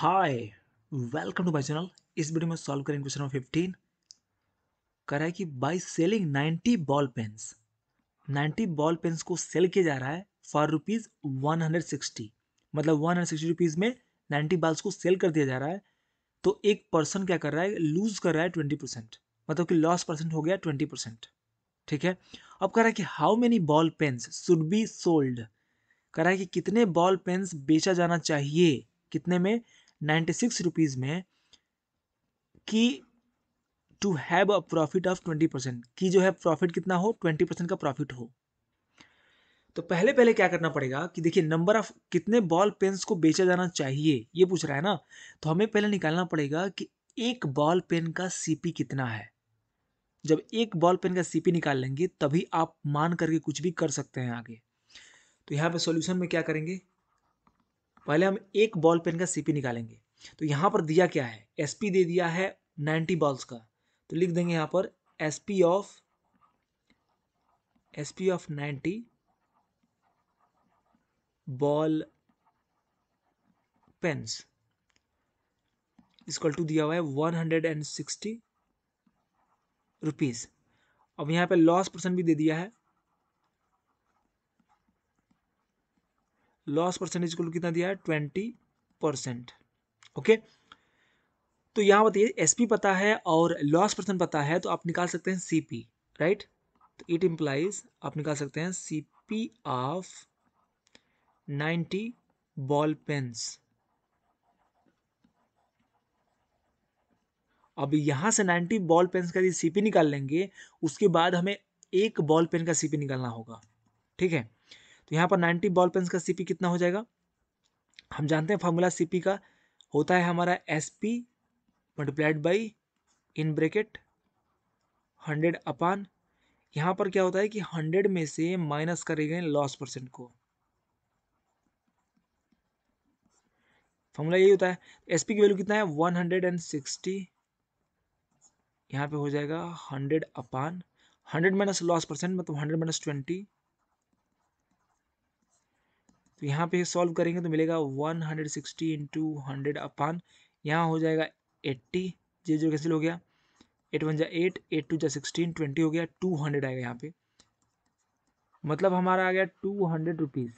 hi welcome to my channel इस video में solve करेंगे क्वेश्चन नंबर फिफ्टीन करा है कि by selling ninety ball pens ninety ball pens को सेल किया जा रहा है for rupees one hundred sixty मतलब वन हंड्रेड सिक्सटी रुपीज़ में नाइन्टी बॉल्स को सेल कर दिया जा रहा है तो एक पर्सन क्या कर रहा है लूज कर रहा है ट्वेंटी परसेंट मतलब कि लॉस परसेंट हो गया ट्वेंटी परसेंट ठीक है अब कह रहा है कि how many ball pens should be sold कह रहा है कि कितने बॉल पेन्स बेचा जाना चाहिए कितने में नाइन्टी सिक्स रुपीज़ में कि to have a profit of twenty percent कि जो है प्रॉफिट कितना हो ट्वेंटी परसेंट का प्रॉफिट हो तो पहले पहले क्या करना पड़ेगा कि देखिए नंबर ऑफ कितने बॉल पेन्स को बेचा जाना चाहिए ये पूछ रहा है ना तो हमें पहले निकालना पड़ेगा कि एक बॉल पेन का सीपी कितना है जब एक बॉल पेन का सीपी निकाल लेंगे तभी आप मान करके कुछ भी कर सकते हैं आगे तो यहाँ पे सॉल्यूशन में क्या करेंगे पहले हम एक बॉल पेन का सीपी निकालेंगे तो यहाँ पर दिया क्या है एसपी दे दिया है नाइन्टी बॉल्स का तो लिख देंगे यहाँ पर SP of SP of ninety ball pens is equal to दिया हुआ है one hundred and sixty rupees अब यहाँ पे लॉस परसेंट भी दे दिया है लॉस परसेंटेज को कितना दिया है ट्वेंटी परसेंट ओके तो यहाँ बताइए एसपी पता है और लॉस परसेंट पता है तो आप निकाल सकते हैं सीपी राइट तो इट इम्प्लाइज आप निकाल सकते हैं CP of ninety ball pens अब यहां से 90 बॉल पेन का सीपी निकाल लेंगे उसके बाद हमें एक बॉल पेन का सीपी निकालना होगा ठीक है तो यहाँ पर नाइन्टी बॉल पेन्स का सी कितना हो जाएगा हम जानते हैं फार्मूला सी का होता है हमारा S P multiplied by in bracket hundred upon यहाँ पर क्या होता है कि हंड्रेड में से माइनस करेंगे लॉस परसेंट को फॉर्मूला यही होता है एस की वैल्यू कितना है वन हंड्रेड एंड सिक्सटी यहाँ पे हो जाएगा hundred upon hundred minus loss percent मतलब हंड्रेड माइनस ट्वेंटी तो यहाँ पे सॉल्व करेंगे तो मिलेगा one hundred sixty into hundred upon यहाँ हो जाएगा एट्टी जे जो कैंसिल हो गया एट वन जा एट एट टू जा सिक्सटीन ट्वेंटी हो गया टू हंड्रेड आएगा यहाँ पे मतलब हमारा आ गया टू हंड्रेड रुपीज़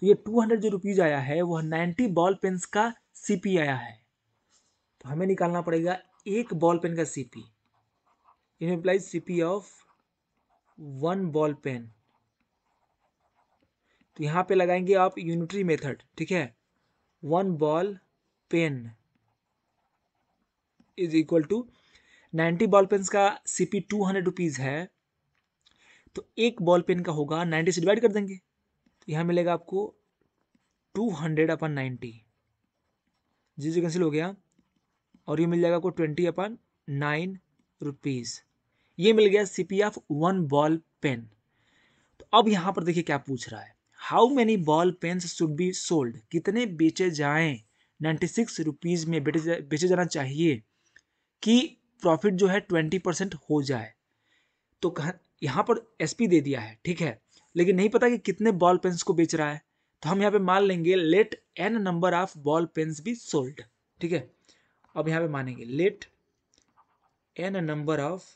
तो ये टू हंड्रेड जो रुपीज़ आया है वह नाइन्टी बॉल पेन्स का सी आया है तो हमें निकालना पड़ेगा एक बॉल पेन का C P in C P of one ball pen तो यहाँ पे लगाएंगे आप यूनिटरी मेथड ठीक है one ball pen is equal to ninety ball pen का C P two hundred rupees है तो एक बॉल पेन का होगा नाइन्टी से डिवाइड कर देंगे तो यहाँ मिलेगा आपको टू हंड्रेड अपन नाइन्टी जी जी कैंसिल हो गया और ये मिल जाएगा आपको ट्वेंटी अपन नाइन रुपीज़ ये मिल गया C P of one ball pen तो अब यहाँ पर देखिए क्या पूछ रहा है how many ball pens should be sold कितने बेचे जाएं नाइन्टी सिक्स रुपीज़ में बेचे बेचे जाना चाहिए कि प्रॉफिट जो है ट्वेंटी परसेंट हो जाए तो कहा यहाँ पर पी दे दिया है ठीक है लेकिन नहीं पता कि कितने बॉल पेन्स को बेच रहा है तो हम यहाँ पे मान लेंगे let n number of ball pens be sold ठीक है अब यहाँ पे मानेंगे let n number of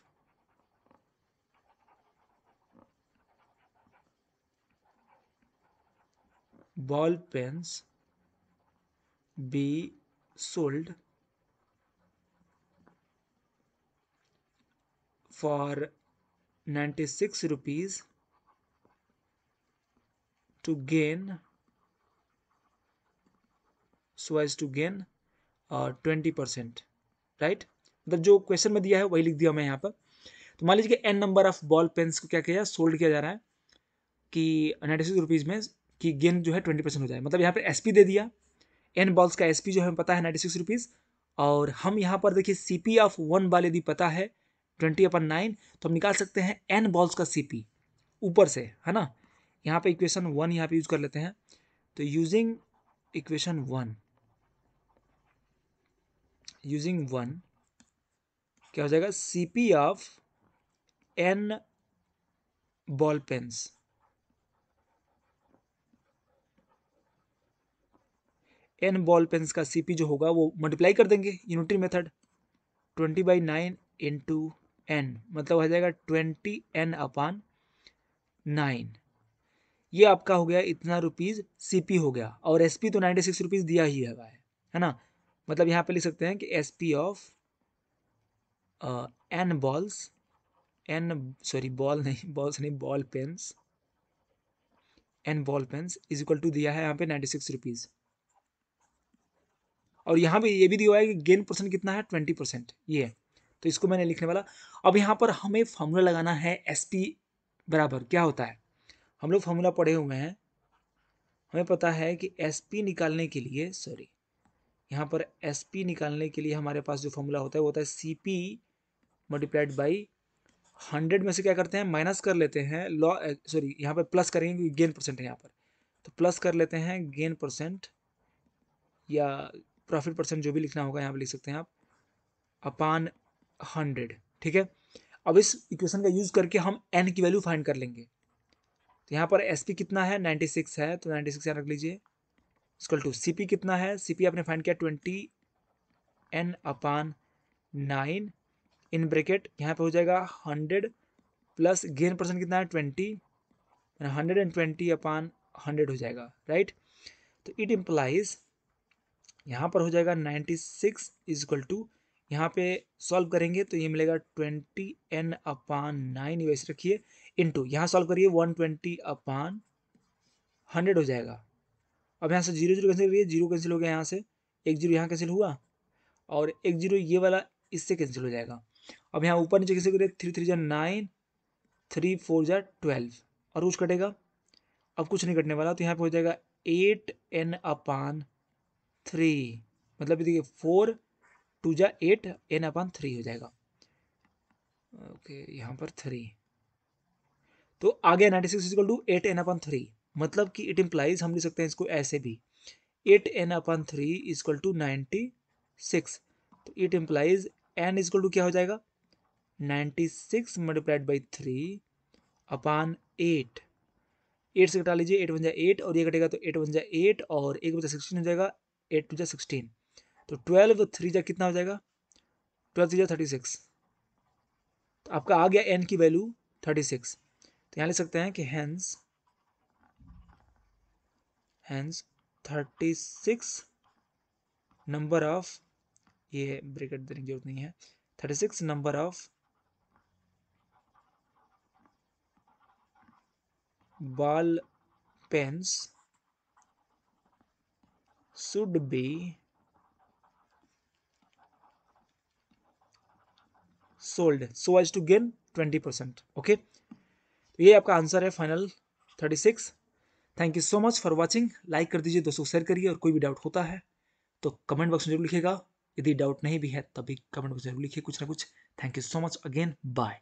ball pens be sold for 96 rupees to gain so as to gain twenty percent right मतलब जो क्वेश्चन में दिया है वही लिख दिया मैं यहाँ पर तो मान लीजिए n number of ball pens को क्या किया सोल्ड किया जा रहा है कि नाइन्टी सिक्स रुपीज़ में कि गेंद जो है ट्वेंटी परसेंट हो जाए मतलब यहाँ पर एस दे दिया एन बॉल्स का एस जो हमें पता है नाइन्टी सिक्स रुपीज़ और हम यहाँ पर देखिए C P of one ball यदि पता है ट्वेंटी अपन नाइन तो हम निकाल सकते हैं एन बॉल्स का सी पी ऊपर से है ना यहाँ पे इक्वेशन वन यहाँ पे यूज कर लेते हैं तो using equation one using one क्या हो जाएगा C P of n ball pens n ball pens का सी जो होगा वो मल्टीप्लाई कर देंगे unitary method twenty by nine into n मतलब हो जाएगा ट्वेंटी एन अपान नाइन ये आपका हो गया इतना रुपीज़ सीपी हो गया और एसपी तो नाइन्टी सिक्स रुपीज़ दिया ही है है ना मतलब यहाँ पे लिख सकते हैं कि SP of n balls n sorry ball नहीं बॉल्स नहीं ball pens n ball pens is equal to दिया है यहाँ पे नाइन्टी सिक्स रुपीज़ और यहाँ पे ये भी दिया हुआ है कि गेन परसेंट कितना है ट्वेंटी परसेंट ये है तो इसको मैंने लिखने वाला अब यहाँ पर हमें फार्मूला लगाना है एस पी बराबर क्या होता है हम लोग फार्मूला पढ़े हुए हैं हमें पता है कि एस पी निकालने के लिए सॉरी यहाँ पर एस पी निकालने के लिए हमारे पास जो फॉर्मूला होता है वो होता है C P multiplied by hundred में से क्या करते हैं माइनस कर लेते हैं लॉ सॉरी यहाँ पर प्लस करेंगे क्योंकि गेन परसेंट है यहाँ पर तो प्लस कर लेते हैं गेन परसेंट या प्रॉफिट परसेंट जो भी लिखना होगा यहाँ पर लिख सकते हैं आप अपान हंड्रेड ठीक है अब इस इक्वेशन का यूज़ करके हम एन की वैल्यू फाइंड कर लेंगे तो यहाँ पर एस पी कितना है नाइन्टी सिक्स है तो नाइन्टी सिक्स रख लीजिए इसकल टू सी कितना है सी पी आपने फाइंड किया twenty n upon nine in bracket यहाँ पे हो जाएगा हंड्रेड प्लस गेन परसेंट कितना है twenty hundred and twenty upon hundred हो जाएगा राइट तो इट इम्प्लाइज यहाँ पर हो जाएगा ninety six is equal to यहाँ पे सॉल्व करेंगे तो ये मिलेगा ट्वेंटी एन अपान नाइन वैसे रखिए टू यहाँ सॉल्व करिए वन ट्वेंटी अपान हंड्रेड हो जाएगा अब यहाँ से जीरो जीरो कैंसिल करिए जीरो कैंसिल हो गया यहाँ से एक जीरो यहाँ कैंसिल हुआ और एक जीरो ये वाला इससे कैंसिल हो जाएगा अब यहाँ ऊपर नीचे कैसे करिए थ्री थ्री जार नाइन थ्री फोर जार ट्वेल्व और कुछ कटेगा अब कुछ नहीं कटने वाला तो यहाँ पे हो जाएगा एट एन अपान थ्री मतलब देखिए फोर टू जा एट एन अपन थ्री हो जाएगा ओके यहाँ पर थ्री तो आ गया ninety six is equal to eight n upon three मतलब कि इट इम्प्लाइज हम लिख सकते हैं इसको ऐसे भी eight n upon three is equal to ninety six तो it implies n is equal to क्या हो जाएगा ninety six multiplied by three upon eight eight से कटा लीजिए एट वन जाए एट और ये कटेगा तो एट वन जाए एट और एक बचा सिक्सटीन हो जाएगा एट टू जै सिक्सटीन तो ट्वेल्व तो थ्री जै कितना हो जाएगा ट्वेल्व थ्री जै थर्टी सिक्स तो आपका आ गया एन की वैल्यू थर्टी सिक्स तो यहाँ लिख सकते हैं कि hence hence thirty six number of ये ब्रेकेट देने की जरूरत नहीं है thirty six number of ball pens should be sold so as to gain twenty percent okay तो ये आपका आंसर है final thirty six thank you so much for watching like कर दीजिए दोस्तों शेयर करिए और कोई भी डाउट होता है तो कमेंट बॉक्स में जरूर लिखेगा यदि डाउट नहीं भी है तभी कमेंट बॉक्स जरूर लिखिए कुछ ना कुछ thank you so much again bye